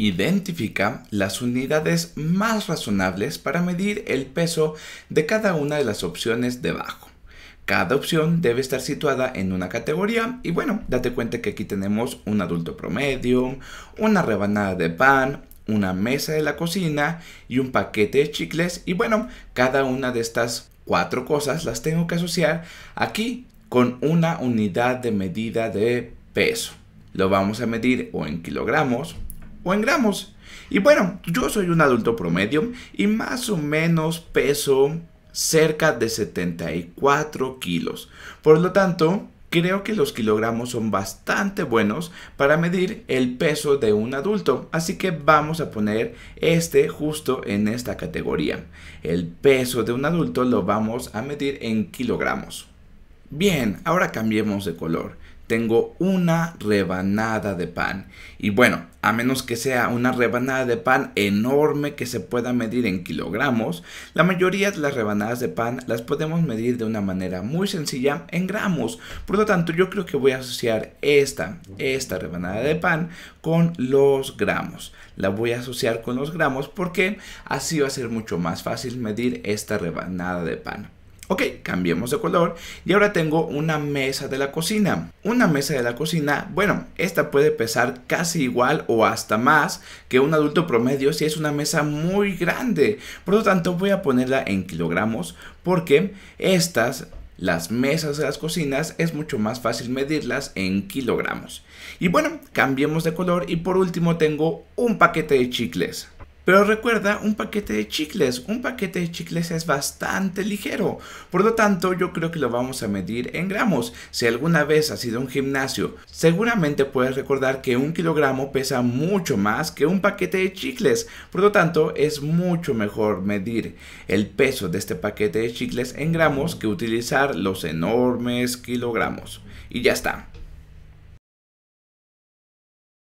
Identifica las unidades más razonables para medir el peso de cada una de las opciones debajo. Cada opción debe estar situada en una categoría y bueno, date cuenta que aquí tenemos un adulto promedio, una rebanada de pan, una mesa de la cocina y un paquete de chicles y bueno, cada una de estas cuatro cosas las tengo que asociar aquí con una unidad de medida de peso. Lo vamos a medir o en kilogramos o en gramos. Y bueno, yo soy un adulto promedio y más o menos peso cerca de 74 kilos. Por lo tanto, creo que los kilogramos son bastante buenos para medir el peso de un adulto. Así que vamos a poner este justo en esta categoría. El peso de un adulto lo vamos a medir en kilogramos. Bien, ahora cambiemos de color. Tengo una rebanada de pan. Y bueno, a menos que sea una rebanada de pan enorme que se pueda medir en kilogramos, la mayoría de las rebanadas de pan las podemos medir de una manera muy sencilla en gramos. Por lo tanto, yo creo que voy a asociar esta, esta rebanada de pan con los gramos. La voy a asociar con los gramos porque así va a ser mucho más fácil medir esta rebanada de pan. Ok, cambiemos de color y ahora tengo una mesa de la cocina. Una mesa de la cocina, bueno, esta puede pesar casi igual o hasta más que un adulto promedio si es una mesa muy grande. Por lo tanto, voy a ponerla en kilogramos porque estas las mesas de las cocinas es mucho más fácil medirlas en kilogramos. Y bueno, cambiemos de color y por último tengo un paquete de chicles. Pero recuerda, un paquete de chicles, un paquete de chicles es bastante ligero, por lo tanto yo creo que lo vamos a medir en gramos. Si alguna vez has ido a un gimnasio, seguramente puedes recordar que un kilogramo pesa mucho más que un paquete de chicles, por lo tanto es mucho mejor medir el peso de este paquete de chicles en gramos que utilizar los enormes kilogramos. Y ya está.